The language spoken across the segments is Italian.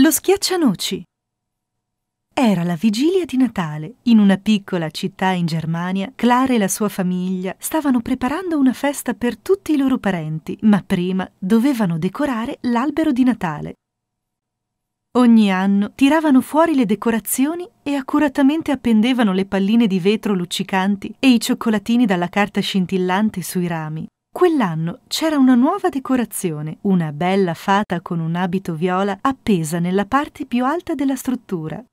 Lo schiaccianoci. Era la vigilia di Natale. In una piccola città in Germania, Clara e la sua famiglia stavano preparando una festa per tutti i loro parenti, ma prima dovevano decorare l'albero di Natale. Ogni anno tiravano fuori le decorazioni e accuratamente appendevano le palline di vetro luccicanti e i cioccolatini dalla carta scintillante sui rami. Quell'anno c'era una nuova decorazione, una bella fata con un abito viola appesa nella parte più alta della struttura.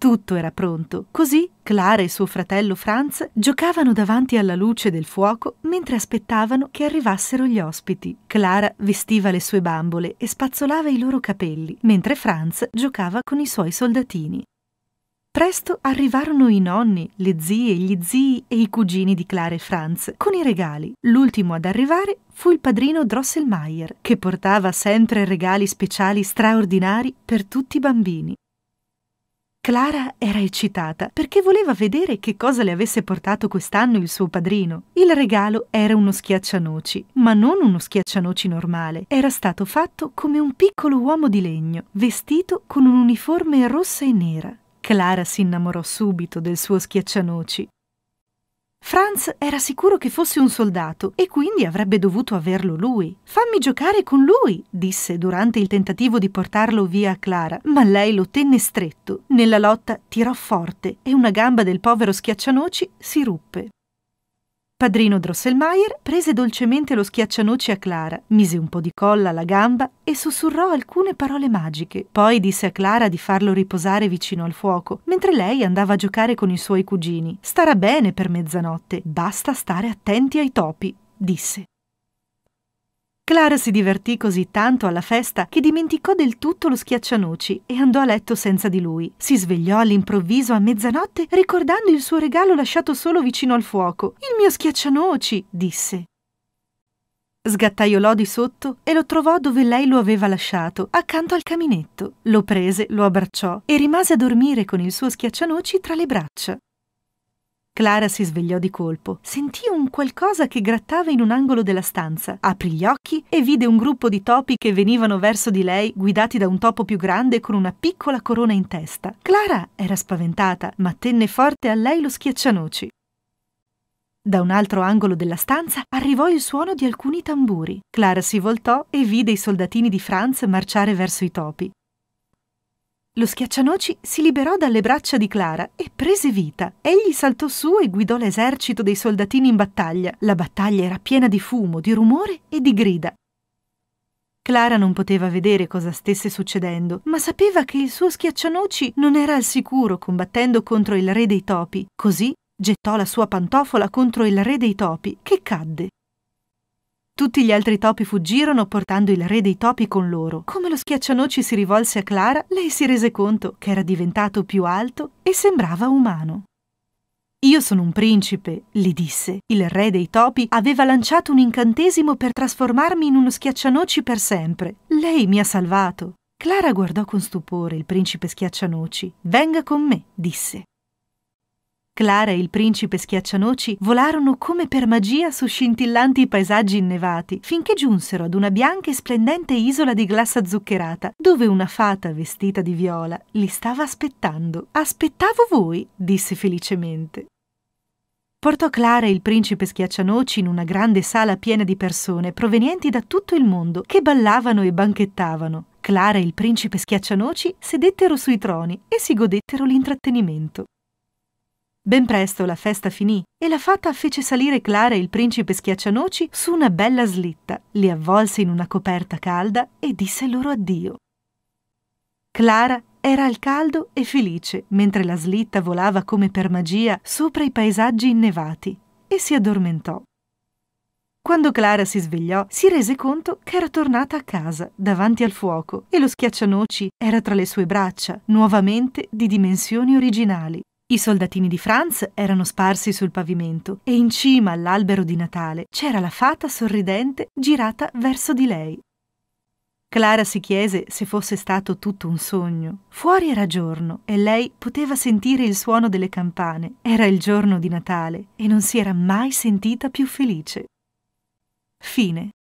Tutto era pronto, così Clara e suo fratello Franz giocavano davanti alla luce del fuoco mentre aspettavano che arrivassero gli ospiti. Clara vestiva le sue bambole e spazzolava i loro capelli, mentre Franz giocava con i suoi soldatini. Presto arrivarono i nonni, le zie, gli zii e i cugini di Clara e Franz con i regali. L'ultimo ad arrivare fu il padrino Drosselmeier, che portava sempre regali speciali straordinari per tutti i bambini. Clara era eccitata perché voleva vedere che cosa le avesse portato quest'anno il suo padrino. Il regalo era uno schiaccianoci, ma non uno schiaccianoci normale. Era stato fatto come un piccolo uomo di legno, vestito con un'uniforme rossa e nera. Clara si innamorò subito del suo schiaccianoci. Franz era sicuro che fosse un soldato e quindi avrebbe dovuto averlo lui. Fammi giocare con lui, disse durante il tentativo di portarlo via a Clara, ma lei lo tenne stretto. Nella lotta tirò forte e una gamba del povero schiaccianoci si ruppe. Padrino Drosselmeier prese dolcemente lo schiaccianoci a Clara, mise un po' di colla alla gamba e sussurrò alcune parole magiche. Poi disse a Clara di farlo riposare vicino al fuoco, mentre lei andava a giocare con i suoi cugini. Starà bene per mezzanotte, basta stare attenti ai topi, disse. Clara si divertì così tanto alla festa che dimenticò del tutto lo schiaccianoci e andò a letto senza di lui. Si svegliò all'improvviso a mezzanotte ricordando il suo regalo lasciato solo vicino al fuoco. Il mio schiaccianoci, disse. Sgattaiolò di sotto e lo trovò dove lei lo aveva lasciato, accanto al caminetto. Lo prese, lo abbracciò e rimase a dormire con il suo schiaccianoci tra le braccia. Clara si svegliò di colpo. Sentì un qualcosa che grattava in un angolo della stanza. Aprì gli occhi e vide un gruppo di topi che venivano verso di lei, guidati da un topo più grande con una piccola corona in testa. Clara era spaventata, ma tenne forte a lei lo schiaccianoci. Da un altro angolo della stanza arrivò il suono di alcuni tamburi. Clara si voltò e vide i soldatini di Franz marciare verso i topi. Lo schiaccianoci si liberò dalle braccia di Clara e prese vita. Egli saltò su e guidò l'esercito dei soldatini in battaglia. La battaglia era piena di fumo, di rumore e di grida. Clara non poteva vedere cosa stesse succedendo, ma sapeva che il suo schiaccianoci non era al sicuro combattendo contro il re dei topi. Così gettò la sua pantofola contro il re dei topi, che cadde tutti gli altri topi fuggirono portando il re dei topi con loro. Come lo schiaccianoci si rivolse a Clara, lei si rese conto che era diventato più alto e sembrava umano. Io sono un principe, le disse. Il re dei topi aveva lanciato un incantesimo per trasformarmi in uno schiaccianoci per sempre. Lei mi ha salvato. Clara guardò con stupore il principe schiaccianoci. Venga con me, disse. Clara e il principe schiaccianoci volarono come per magia su scintillanti paesaggi innevati, finché giunsero ad una bianca e splendente isola di glassa zuccherata, dove una fata vestita di viola li stava aspettando. Aspettavo voi, disse felicemente. Portò Clara e il principe schiaccianoci in una grande sala piena di persone provenienti da tutto il mondo che ballavano e banchettavano. Clara e il principe schiaccianoci sedettero sui troni e si godettero l'intrattenimento. Ben presto la festa finì e la fata fece salire Clara e il principe schiaccianoci su una bella slitta, li avvolse in una coperta calda e disse loro addio. Clara era al caldo e felice mentre la slitta volava come per magia sopra i paesaggi innevati e si addormentò. Quando Clara si svegliò, si rese conto che era tornata a casa, davanti al fuoco, e lo schiaccianoci era tra le sue braccia, nuovamente di dimensioni originali. I soldatini di Franz erano sparsi sul pavimento e in cima all'albero di Natale c'era la fata sorridente girata verso di lei. Clara si chiese se fosse stato tutto un sogno. Fuori era giorno e lei poteva sentire il suono delle campane. Era il giorno di Natale e non si era mai sentita più felice. Fine.